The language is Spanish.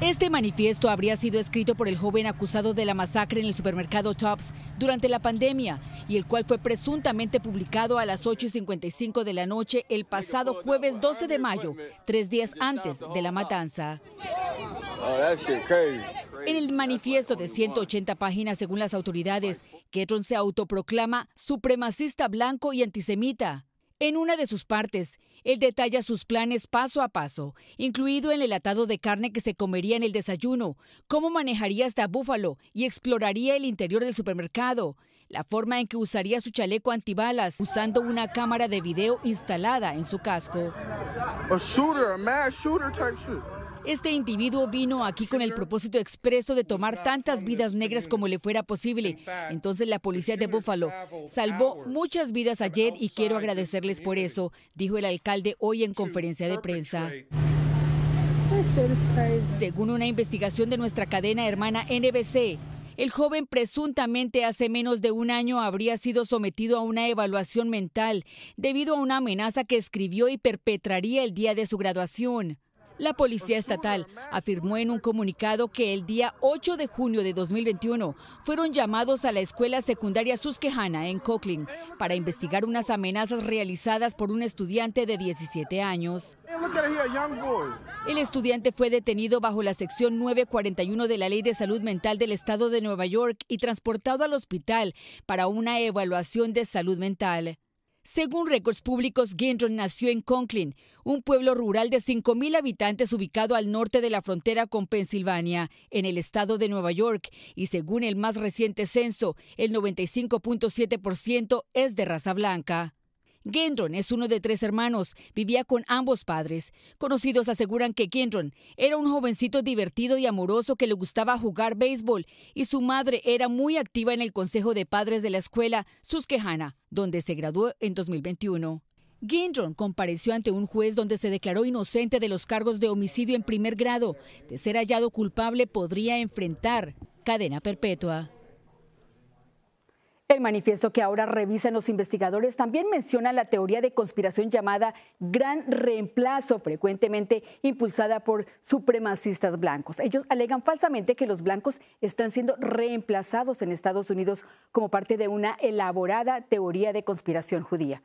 Este manifiesto habría sido escrito por el joven acusado de la masacre en el supermercado Tops durante la pandemia y el cual fue presuntamente publicado a las 8.55 de la noche el pasado jueves 12 de mayo, tres días antes de la matanza. En el manifiesto de 180 páginas, según las autoridades, Ketron se autoproclama supremacista blanco y antisemita. En una de sus partes, él detalla sus planes paso a paso, incluido el atado de carne que se comería en el desayuno, cómo manejaría hasta Búfalo y exploraría el interior del supermercado, la forma en que usaría su chaleco antibalas usando una cámara de video instalada en su casco. Este individuo vino aquí con el propósito expreso de tomar tantas vidas negras como le fuera posible. Entonces la policía de Buffalo salvó muchas vidas ayer y quiero agradecerles por eso, dijo el alcalde hoy en conferencia de prensa. Según una investigación de nuestra cadena hermana NBC, el joven presuntamente hace menos de un año habría sido sometido a una evaluación mental debido a una amenaza que escribió y perpetraría el día de su graduación. La Policía Estatal afirmó en un comunicado que el día 8 de junio de 2021 fueron llamados a la escuela secundaria Susquehanna en Cochrane para investigar unas amenazas realizadas por un estudiante de 17 años. El estudiante fue detenido bajo la sección 941 de la Ley de Salud Mental del Estado de Nueva York y transportado al hospital para una evaluación de salud mental. Según récords públicos, Gendron nació en Conklin, un pueblo rural de 5.000 habitantes ubicado al norte de la frontera con Pensilvania, en el estado de Nueva York, y según el más reciente censo, el 95.7% es de raza blanca. Gendron es uno de tres hermanos, vivía con ambos padres. Conocidos aseguran que Gendron era un jovencito divertido y amoroso que le gustaba jugar béisbol y su madre era muy activa en el Consejo de Padres de la Escuela Susquehanna, donde se graduó en 2021. Gendron compareció ante un juez donde se declaró inocente de los cargos de homicidio en primer grado. De ser hallado culpable podría enfrentar cadena perpetua. El manifiesto que ahora revisan los investigadores también menciona la teoría de conspiración llamada gran reemplazo, frecuentemente impulsada por supremacistas blancos. Ellos alegan falsamente que los blancos están siendo reemplazados en Estados Unidos como parte de una elaborada teoría de conspiración judía.